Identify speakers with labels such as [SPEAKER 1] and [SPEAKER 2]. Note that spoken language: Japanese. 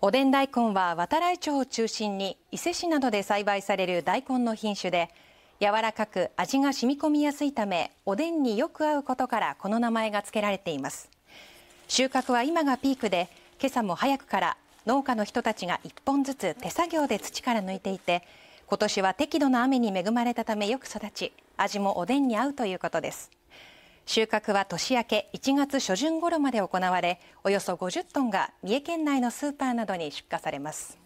[SPEAKER 1] おでん大根は渡来町を中心に伊勢市などで栽培される大根の品種で柔らかく味が染み込みやすいためおでんによく合うことからこの名前が付けられています収穫は今がピークで今朝も早くから農家の人たちが1本ずつ手作業で土から抜いていて今年は適度な雨に恵まれたためよく育ち味もおでんに合うということです収穫は年明け1月初旬頃まで行われおよそ50トンが三重県内のスーパーなどに出荷されます